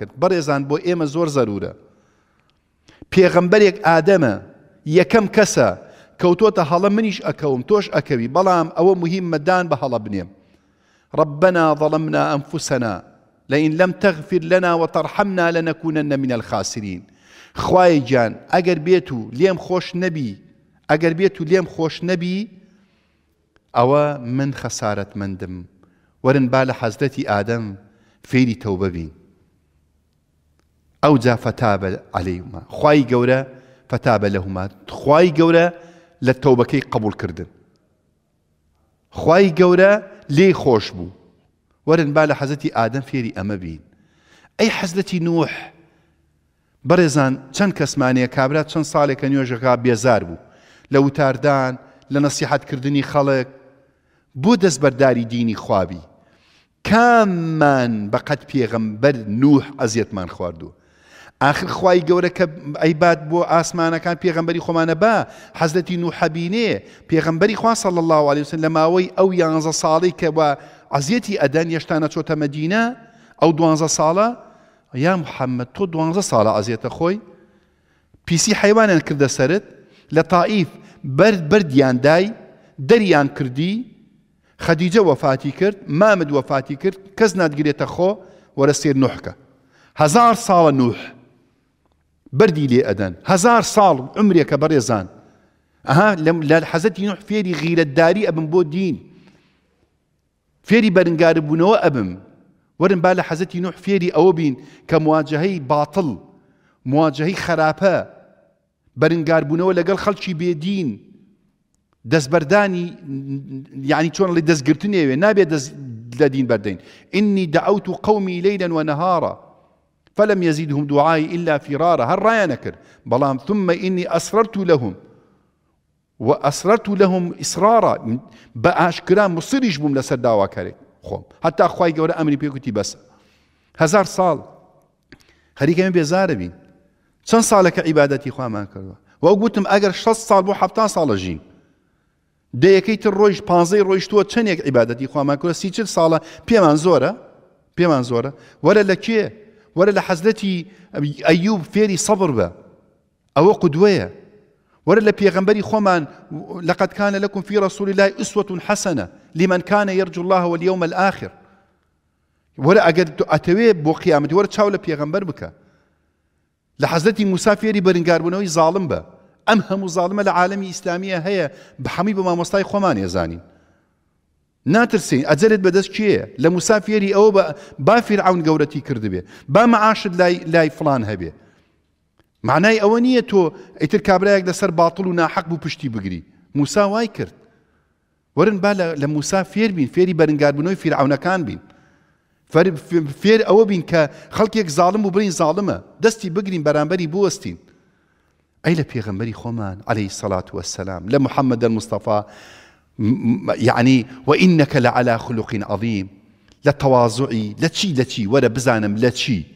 کرد بو ایم زور ضروره پیغمبر یک پێغەمبەرێک یکم یەکەم کوتو تا حالا منیش اکوم توش اکوی بلام او مهم مدان به حالا بنیم ربنا ظلمنا أنفسنا لئن لم تغفر لنا وترحمنا لنكونن من الخاسرين خوای جان اگر بێت و خوش خۆش اگر ئەگەر بێت خوش لێم او من خسارت مندم ورن بال حضرت آدم ئادەم توبه تەوبەبین ئەو جا فتابە عليهما خی گەورە فتابە لەهما خی گەورە لە تەوبەکەی قبولکردن خی گەورە لێ خۆش بوو وەرن با لە حەزەتی ئادەم فێری ئەمە بین ئەی حەزەتی نوح بەڕێزان چەند کەسمانەیە کابرا چەند ساڵێکە نوێژەکە بێزار بوو لە وتاردان لە نەسیحەتکردنی خەڵک بۆ دەستبەرداری دینی خوابی کاممان بەقەت پێغەمبەر نوح ئەزیەتمان خواردو آخر خی گەورە کە ئەیبات بۆ ئاسمانەکان پێغمبەری خۆمانە بە حەزەتی نوحەبینێ پێغمبەری خواصل الله عليه وسن لە ماوەی ئەو یانزە ساڵی کەەوە عزیەتی ئەدەن یشتانە چۆتە مەدینە ئەو دوانزە ساڵە یا محەممەد تۆ دوانزە ساڵە ئازیێتە خۆی پیسی حیوانیان کردە سرت لە تائیف برد بردیان دای دەریان کردی خەدیجە وەفاتی کرد مامد وەفاتی کرد کەس نادگرێتە خۆ وەرە سێر نوحکە هزار ساڵە نوح بردي لي أدن هزار ساڵ عمرێکە بەڕێزان أها لە حەزەتی نوح فيري غير الداري أبن بودين فيري برنجار بوونەوە أبم ورن بال حزتي نوح فيري أوبين كمواجهي باطل مواجهي خرابة برنجار خراپە بەرنگاربوونەوە قال خەڵکی بێدین دەستبەردانی یعنی يعني لە اللي نابێت نابي دین بەردەین بردين إني دعوت قومي ليلا ونهارا فلم يزيدهم دعائي إلا فرارا هل رايا نكر بلام ثم إني أسررت لهم وأسررت لهم إصرارا كرام مصريش بوم لسر دعوة كاري خوم حتى أخواي قولا أمري بيكوتي بس هزار سال من بيزار بين سن ساڵەکە عبادتي خوامان ما و وأقولتم أجر شص سال بۆ ه ساڵە ژین دەیەکەی تر ڕۆیش پانزەی ڕۆیشتووە چندێک عیباەتی خوامان کردە سی چل ساڵە پێمان زۆرە پێمان زۆرە وەرە لە ولا لحزلتي أيوب فيري صبر سەبر أو قدوية ولا لبي غنبري خمان لقد كان لكم في رسول الله أسوة حسنة لمن كان يرجو الله واليوم الآخر ولا أجد أتوي بقيامة ولا تشاو لبي غنبر بك لحزلتي مسافيري برنجار بنوي ظالم زاڵم أمهم ئەم العالم زاڵمە هي عالمی ئیسلامیە مستاي خمان هەمی ناترسین ئەجرت بەدەست چیە لە مسافێری ئەوە بە بافیرعون گەورەتی کردبێ با مەعاشت لای فلان هەبێ معنای ئەوە نییە تۆ ئیتر کابراایەک لەسەر باتڵ و ناحق بوو پشتی بگری موسا وای کرد ورن با لە موسا فێر بین فێری بەرنگاربوونەوەی فیرعونەکان بین فێر ئەوە بین کە خەڵکێک زاڵم و برین زاڵمە دەستی بگرین بەرامبەری بوەستین ئەی لە پێغمبەری خۆمان عليهەی سەلات وەسەسلام لە محەممەدە مستەفا يعني وإنك لعلى خلق عظيم لە لتشي لتشي ولا بزانم لتشي